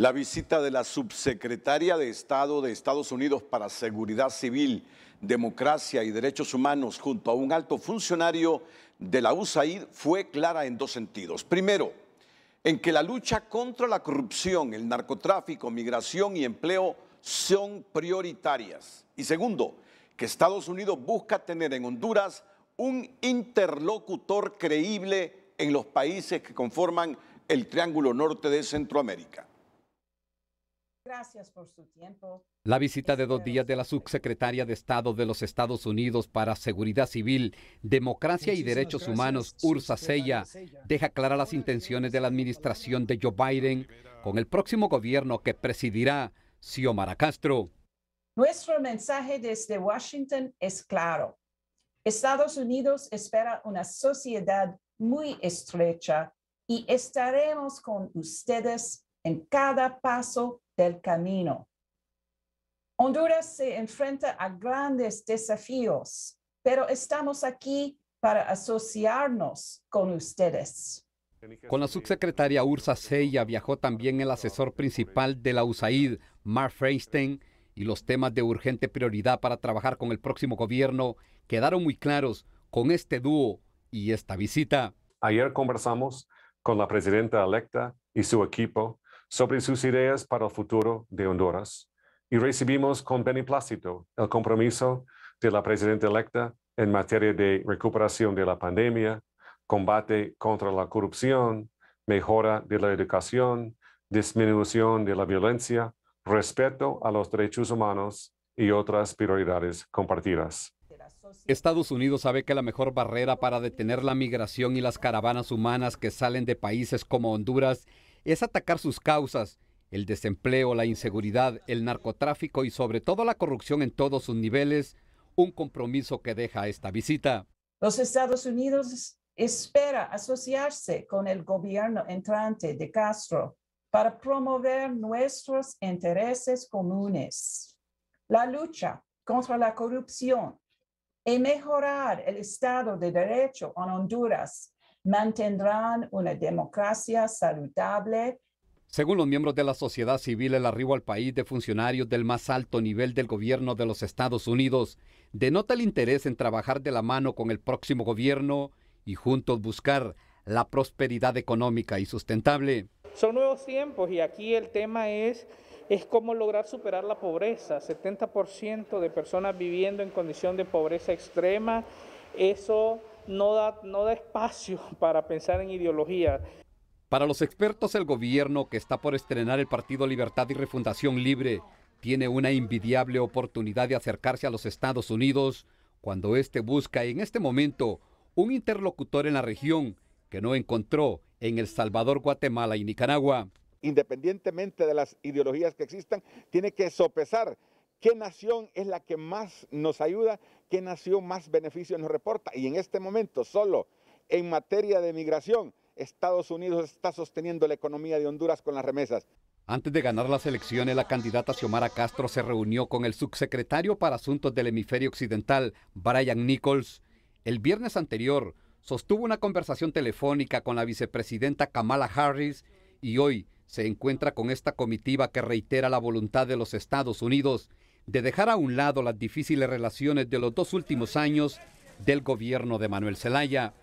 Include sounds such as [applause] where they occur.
La visita de la subsecretaria de Estado de Estados Unidos para Seguridad Civil, Democracia y Derechos Humanos junto a un alto funcionario de la USAID fue clara en dos sentidos. Primero, en que la lucha contra la corrupción, el narcotráfico, migración y empleo son prioritarias. Y segundo, que Estados Unidos busca tener en Honduras un interlocutor creíble en los países que conforman el Triángulo Norte de Centroamérica. Gracias por su tiempo. La visita de dos días de la subsecretaria de Estado de los Estados Unidos para Seguridad Civil, Democracia y Derechos Humanos, Ursa Seya, deja claras las intenciones de la administración de Joe Biden con el próximo gobierno que presidirá Xiomara Castro. Nuestro mensaje desde Washington es claro. Estados Unidos espera una sociedad muy estrecha y estaremos con ustedes en cada paso del camino. Honduras se enfrenta a grandes desafíos, pero estamos aquí para asociarnos con ustedes. Con la subsecretaria Ursa Sella viajó también el asesor principal de la USAID, Mark Feinstein, y los temas de urgente prioridad para trabajar con el próximo gobierno quedaron muy claros con este dúo y esta visita. Ayer conversamos con la presidenta electa y su equipo sobre sus ideas para el futuro de Honduras y recibimos con beneplácito el compromiso de la presidenta electa en materia de recuperación de la pandemia, combate contra la corrupción, mejora de la educación, disminución de la violencia, respeto a los derechos humanos y otras prioridades compartidas. Estados Unidos sabe que la mejor barrera para detener la migración y las caravanas humanas que salen de países como Honduras es atacar sus causas, el desempleo, la inseguridad, el narcotráfico y sobre todo la corrupción en todos sus niveles, un compromiso que deja esta visita. Los Estados Unidos espera asociarse con el gobierno entrante de Castro para promover nuestros intereses comunes, la lucha contra la corrupción y mejorar el Estado de Derecho en Honduras mantendrán una democracia saludable. Según los miembros de la sociedad civil, el arribo al país de funcionarios del más alto nivel del gobierno de los Estados Unidos denota el interés en trabajar de la mano con el próximo gobierno y juntos buscar la prosperidad económica y sustentable. Son nuevos tiempos y aquí el tema es es cómo lograr superar la pobreza. 70% de personas viviendo en condición de pobreza extrema, eso no da, espacio [laughs] para pensar en ideología. Para los expertos, el gobierno que está por estrenar el Partido Libertad y Refundación Libre tiene una invidiable oportunidad de acercarse a los Estados Unidos cuando éste busca en este momento un interlocutor en la región que no encontró en El Salvador, Guatemala y Nicaragua. Independientemente de las ideologías que existan, tiene que sopesar ¿Qué nación es la que más nos ayuda? ¿Qué nación más beneficios nos reporta? Y en este momento, solo en materia de migración, Estados Unidos está sosteniendo la economía de Honduras con las remesas. Antes de ganar las elecciones, la candidata Xiomara Castro se reunió con el subsecretario para Asuntos del Hemisferio Occidental, Brian Nichols. El viernes anterior, sostuvo una conversación telefónica con la vicepresidenta Kamala Harris y hoy se encuentra con esta comitiva que reitera la voluntad de los Estados Unidos de dejar a un lado las difíciles relaciones de los dos últimos años del gobierno de Manuel Zelaya.